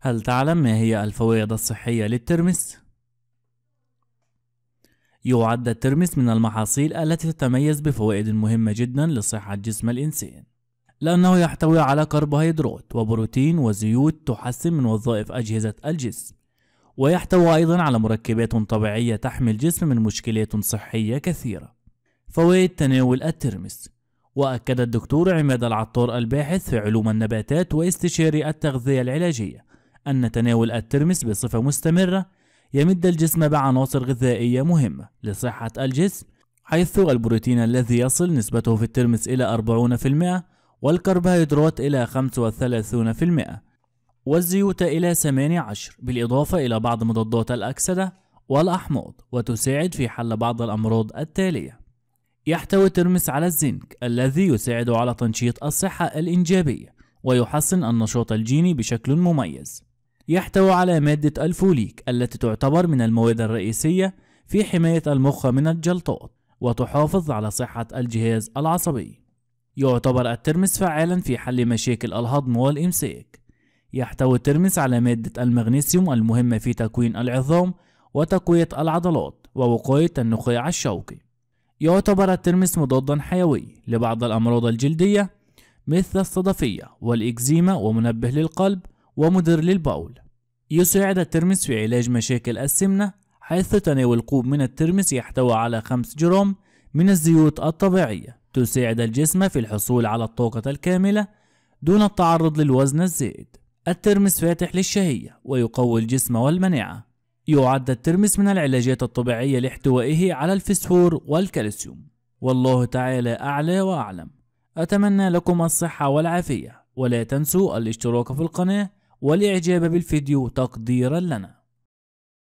هل تعلم ما هي الفوائد الصحية للترمس؟ يعد الترمس من المحاصيل التي تتميز بفوائد مهمة جدا لصحة جسم الإنسان لأنه يحتوي على كربوهيدرات وبروتين وزيوت تحسن من وظائف أجهزة الجسم ويحتوي أيضا على مركبات طبيعية تحمي الجسم من مشكلات صحية كثيرة فوائد تناول الترمس وأكد الدكتور عماد العطار الباحث في علوم النباتات واستشاري التغذية العلاجية أن تناول الترمس بصفة مستمرة يمد الجسم بعناصر غذائية مهمة لصحة الجسم حيث البروتين الذي يصل نسبته في الترمس إلى 40% والكربوهيدرات إلى 35% والزيوت إلى 18 بالإضافة إلى بعض مضادات الأكسدة والأحماض وتساعد في حل بعض الأمراض التالية يحتوي الترمس على الزنك الذي يساعد على تنشيط الصحة الإنجابية ويحسن النشاط الجيني بشكل مميز يحتوي على مادة الفوليك التي تعتبر من المواد الرئيسية في حماية المخ من الجلطات وتحافظ على صحة الجهاز العصبي يعتبر الترمس فعالا في حل مشاكل الهضم والإمساك يحتوي الترمس على مادة المغنيسيوم المهمة في تكوين العظام وتقوية العضلات ووقاية النخاع الشوكي يعتبر الترمس مضادا حيوي لبعض الأمراض الجلدية مثل الصدفية والإكزيما ومنبه للقلب ومدر للبول يساعد الترمس في علاج مشاكل السمنة حيث تناول كوب من الترمس يحتوي على 5 جرام من الزيوت الطبيعية تساعد الجسم في الحصول على الطاقة الكاملة دون التعرض للوزن الزائد الترمس فاتح للشهية ويقوي الجسم والمناعة يعد الترمس من العلاجات الطبيعية لاحتوائه على الفسفور والكالسيوم والله تعالى أعلى وأعلم أتمنى لكم الصحة والعافية ولا تنسوا الاشتراك في القناة والإعجاب بالفيديو تقديرا لنا